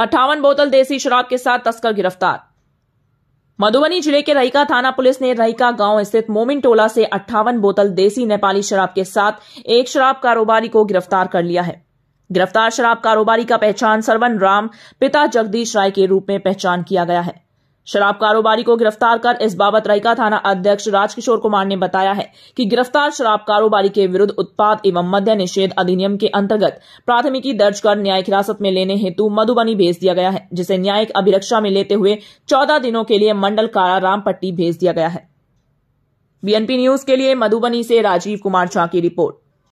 अट्ठावन बोतल देसी शराब के साथ तस्कर गिरफ्तार मधुबनी जिले के रईका थाना पुलिस ने रईका गांव स्थित मोमिन टोला से अट्ठावन बोतल देसी नेपाली शराब के साथ एक शराब कारोबारी को गिरफ्तार कर लिया है गिरफ्तार शराब कारोबारी का पहचान सरवन राम पिता जगदीश राय के रूप में पहचान किया गया है शराब कारोबारी को गिरफ्तार कर इस बाबत रईका थाना अध्यक्ष राजकिशोर कुमार ने बताया है कि गिरफ्तार शराब कारोबारी के विरुद्ध उत्पाद एवं मद्य निषेध अधिनियम के अंतर्गत प्राथमिकी दर्ज कर न्यायिक हिरासत में लेने हेतु मधुबनी भेज दिया गया है जिसे न्यायिक अभिरक्षा में लेते हुए चौदह दिनों के लिए मंडल कारा रामपट्टी भेज दिया गया है बीएनपी न्यूज के लिए मधुबनी से राजीव कुमार झा की रिपोर्ट